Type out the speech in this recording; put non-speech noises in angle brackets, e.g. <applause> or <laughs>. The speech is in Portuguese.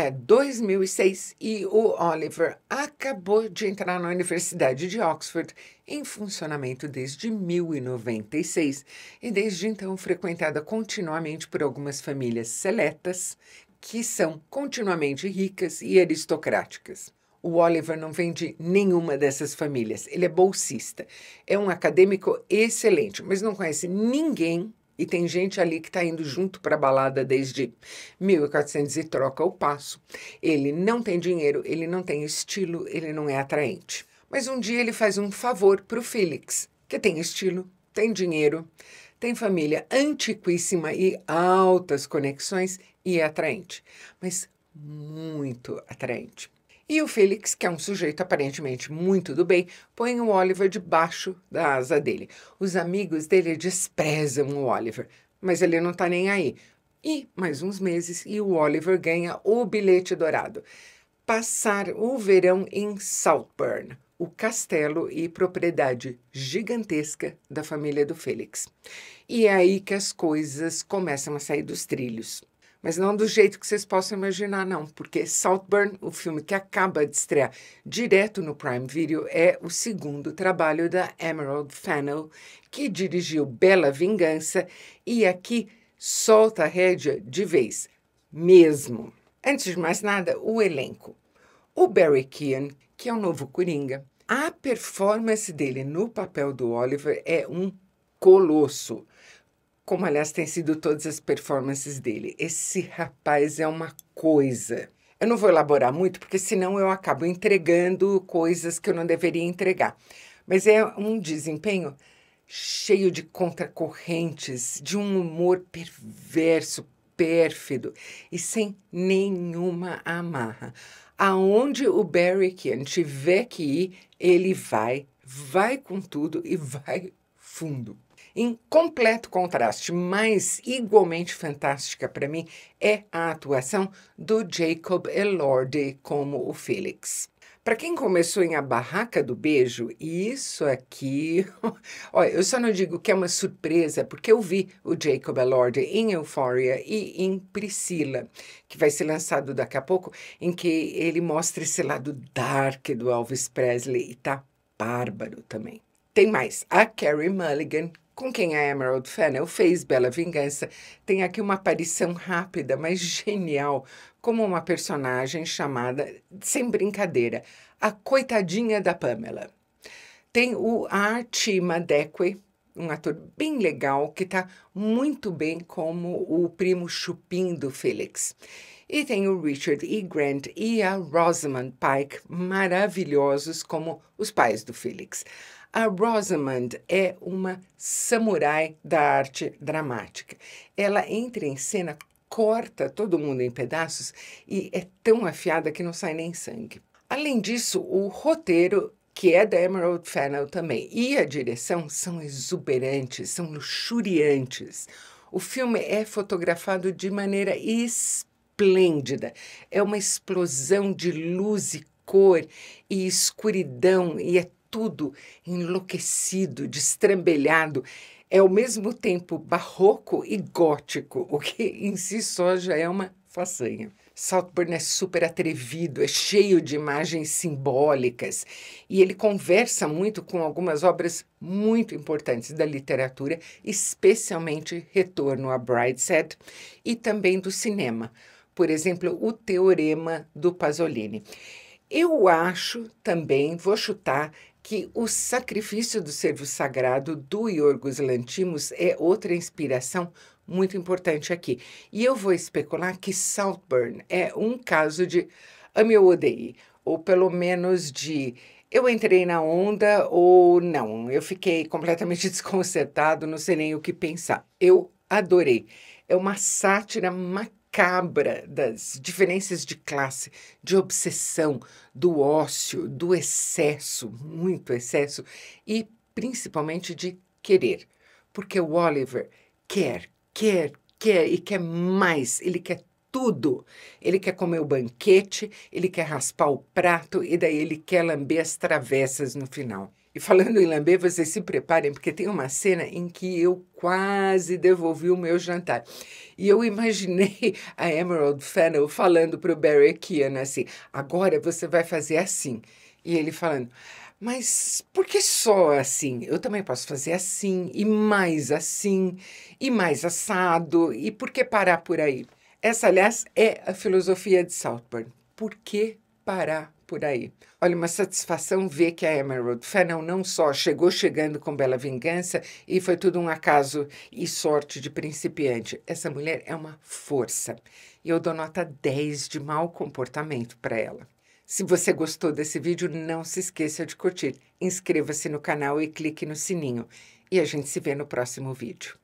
É, 2006 e o Oliver acabou de entrar na Universidade de Oxford, em funcionamento desde 1096 e desde então frequentada continuamente por algumas famílias seletas que são continuamente ricas e aristocráticas. O Oliver não vem de nenhuma dessas famílias. Ele é bolsista, é um acadêmico excelente, mas não conhece ninguém e tem gente ali que está indo junto para a balada desde 1400 e troca o passo. Ele não tem dinheiro, ele não tem estilo, ele não é atraente. Mas um dia ele faz um favor para o Félix, que tem estilo, tem dinheiro, tem família antiquíssima e altas conexões e é atraente. Mas muito atraente. E o Felix, que é um sujeito aparentemente muito do bem, põe o Oliver debaixo da asa dele. Os amigos dele desprezam o Oliver, mas ele não tá nem aí. E mais uns meses e o Oliver ganha o bilhete dourado. Passar o verão em Southburn, o castelo e propriedade gigantesca da família do Felix. E é aí que as coisas começam a sair dos trilhos mas não do jeito que vocês possam imaginar, não, porque Saltburn, o filme que acaba de estrear direto no Prime Video, é o segundo trabalho da Emerald Fennell, que dirigiu Bela Vingança e aqui solta a rédea de vez, mesmo. Antes de mais nada, o elenco. O Barry Keane, que é o novo Coringa, a performance dele no papel do Oliver é um colosso como aliás tem sido todas as performances dele. Esse rapaz é uma coisa. Eu não vou elaborar muito, porque senão eu acabo entregando coisas que eu não deveria entregar. Mas é um desempenho cheio de contracorrentes, de um humor perverso, pérfido e sem nenhuma amarra. Aonde o Barry Keane tiver que ir, ele vai, vai com tudo e vai fundo. Em completo contraste, mas igualmente fantástica para mim, é a atuação do Jacob Elordi como o Felix. Para quem começou em A Barraca do Beijo, isso aqui. <laughs> Olha, eu só não digo que é uma surpresa, porque eu vi o Jacob Elordi em Euphoria e em Priscila, que vai ser lançado daqui a pouco, em que ele mostra esse lado dark do Elvis Presley e tá bárbaro também. Tem mais. A Carrie Mulligan, com quem a Emerald Fennel fez Bela Vingança, tem aqui uma aparição rápida, mas genial, como uma personagem chamada, sem brincadeira, a coitadinha da Pamela. Tem o Archie Madekwe, um ator bem legal que está muito bem como o primo chupim do Felix. E tem o Richard E. Grant e a Rosamund Pike, maravilhosos como os pais do Felix. A Rosamund é uma samurai da arte dramática. Ela entra em cena, corta todo mundo em pedaços e é tão afiada que não sai nem sangue. Além disso, o roteiro que é da Emerald Fennel também, e a direção são exuberantes, são luxuriantes. O filme é fotografado de maneira esplêndida. É uma explosão de luz e cor e escuridão e é tudo enlouquecido, destrambelhado. É ao mesmo tempo barroco e gótico, o que em si só já é uma façanha. Saltburn é super atrevido, é cheio de imagens simbólicas e ele conversa muito com algumas obras muito importantes da literatura, especialmente Retorno a Brideshead e também do cinema. Por exemplo, o Teorema do Pasolini. Eu acho também, vou chutar, que o sacrifício do servo sagrado do Iorgos Lantimos é outra inspiração muito importante aqui. E eu vou especular que Saltburn é um caso de ame ou odeie, ou pelo menos de eu entrei na onda ou não. Eu fiquei completamente <laughs> desconcertado, não sei nem o que pensar. Eu adorei. É uma sátira maquiada macabra das diferenças de classe, de obsessão, do ócio, do excesso, muito excesso, e principalmente de querer. Porque o Oliver quer, quer, quer e quer mais, ele quer tudo. Ele quer comer o banquete, ele quer raspar o prato e daí ele quer lamber as travessas no final. E falando em lamber, vocês se preparem, porque tem uma cena em que eu quase devolvi o meu jantar. E eu imaginei a Emerald Fennel falando para o Barry Keane assim, agora você vai fazer assim. E ele falando... Mas por que só assim? Eu também posso fazer assim, e mais assim, e mais assado, e por que parar por aí? Essa, aliás, é a filosofia de Saltburn. Por que parar por aí. Olha, uma satisfação ver que a Emerald Fennel não só chegou chegando com Bela Vingança e foi tudo um acaso e sorte de principiante. Essa mulher é uma força. E eu dou nota 10 de mau comportamento para ela. Se você gostou desse vídeo, não se esqueça de curtir. Inscreva-se no canal e clique no sininho. E a gente se vê no próximo vídeo.